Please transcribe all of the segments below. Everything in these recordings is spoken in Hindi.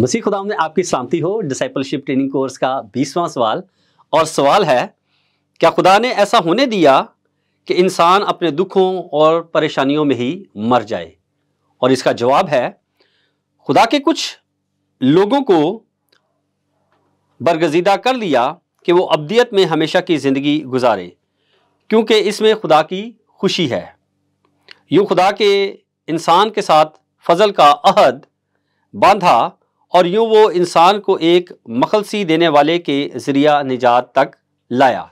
मसीह खुदा ने आपकी शांति हो डिसाइपलशिप ट्रेनिंग कोर्स का बीसवां सवाल और सवाल है क्या खुदा ने ऐसा होने दिया कि इंसान अपने दुखों और परेशानियों में ही मर जाए और इसका जवाब है खुदा के कुछ लोगों को बरगजीदा कर लिया कि वो अब्दियत में हमेशा की ज़िंदगी गुजारे क्योंकि इसमें खुदा की खुशी है यूँ खुदा के इंसान के साथ फजल का अहद बांधा और यूँ वो इंसान को एक मखलसी देने वाले के ज़रिया निजात तक लाया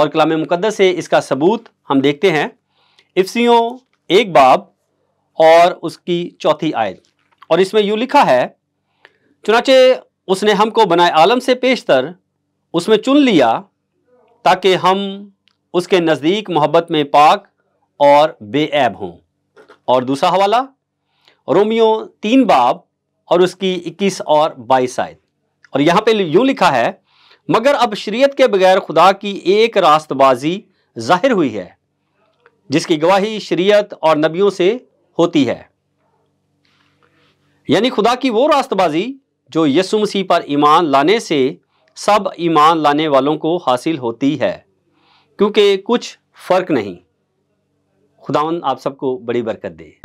और कलाम मुकदस से इसका सबूत हम देखते हैं इफ्सियों एक बाब और उसकी चौथी आयत और इसमें यूँ लिखा है चुनाचे उसने हमको बनाए आलम से पेशतर उसमें चुन लिया ताकि हम उसके नज़दीक मोहब्बत में पाक और बेऐब हों और दूसरा हवाला रोमियो तीन बाब और उसकी 21 और 22 आयत और यहाँ पे यूं लिखा है मगर अब शरीयत के बगैर खुदा की एक रास्तबाजी जाहिर हुई है जिसकी गवाही शरीयत और नबियों से होती है यानी खुदा की वो रास्तबाजी जो यसु मसीह पर ईमान लाने से सब ईमान लाने वालों को हासिल होती है क्योंकि कुछ फ़र्क नहीं खुदावन आप सबको बड़ी बरकत दे